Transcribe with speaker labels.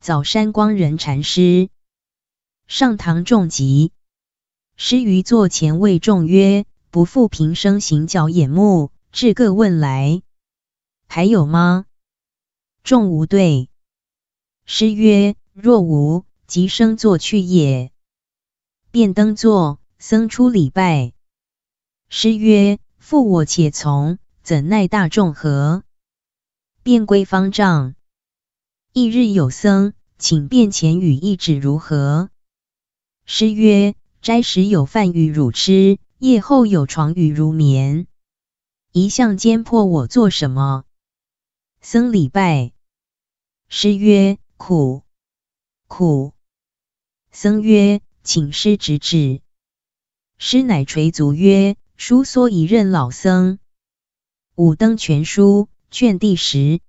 Speaker 1: 早山光人禅师上堂众集，师于座前谓众曰：“不复平生行脚眼目，至各问来，还有吗？”众无对。师曰：“若无，即生坐去也。”便登座，僧出礼拜。师曰：“复我且从，怎奈大众何？”便归方丈。一日有僧请便前语一指如何？师曰：“斋时有饭与汝吃，夜后有床与汝眠。一向间迫我做什么？”僧礼拜。师曰：“苦，苦。”僧曰：“请师直指。”师乃垂足曰：“书说一任老僧。”五灯全书卷第十。